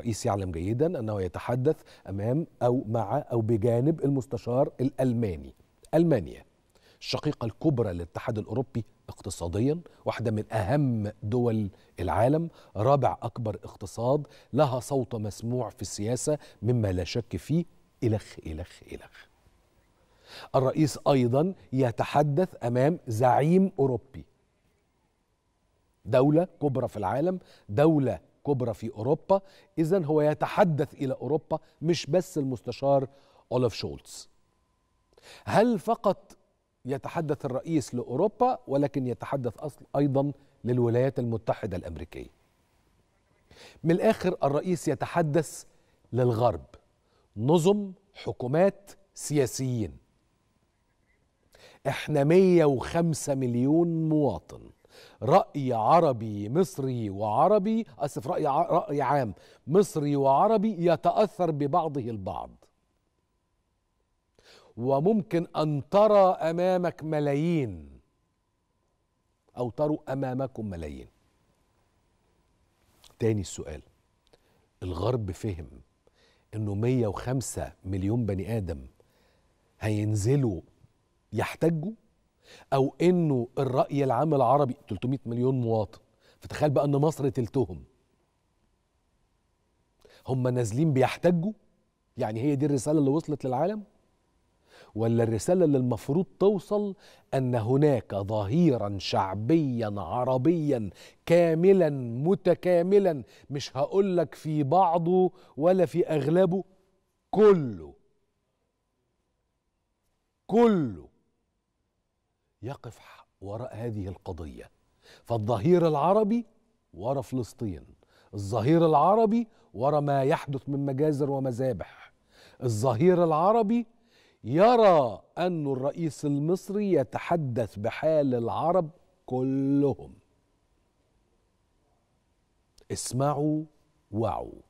الرئيس يعلم جيدا أنه يتحدث أمام أو مع أو بجانب المستشار الألماني ألمانيا الشقيقة الكبرى للاتحاد الأوروبي اقتصاديا واحدة من أهم دول العالم رابع أكبر اقتصاد لها صوت مسموع في السياسة مما لا شك فيه إلخ إلخ إلخ الرئيس أيضا يتحدث أمام زعيم أوروبي دولة كبرى في العالم دولة الكبرى في أوروبا إذا هو يتحدث إلى أوروبا مش بس المستشار أولف شولتز هل فقط يتحدث الرئيس لأوروبا ولكن يتحدث أصل أيضا للولايات المتحدة الأمريكية من الآخر الرئيس يتحدث للغرب نظم حكومات سياسيين احنا 105 مليون مواطن رأي عربي مصري وعربي أسف رأي, رأي عام مصري وعربي يتأثر ببعضه البعض وممكن أن ترى أمامك ملايين أو تروا أمامكم ملايين تاني السؤال الغرب فهم انه 105 مليون بني ادم هينزلوا يحتجوا او انه الراي العام العربي 300 مليون مواطن فتخيل بقى ان مصر تلتهم هم نازلين بيحتجوا يعني هي دي الرساله اللي وصلت للعالم ولا الرساله اللي المفروض توصل ان هناك ظهيرا شعبيا عربيا كاملا متكاملا مش هقول لك في بعضه ولا في اغلبه كله كله يقف وراء هذه القضية فالظهير العربي وراء فلسطين الظهير العربي وراء ما يحدث من مجازر ومذابح الظهير العربي يرى أن الرئيس المصري يتحدث بحال العرب كلهم اسمعوا وعوا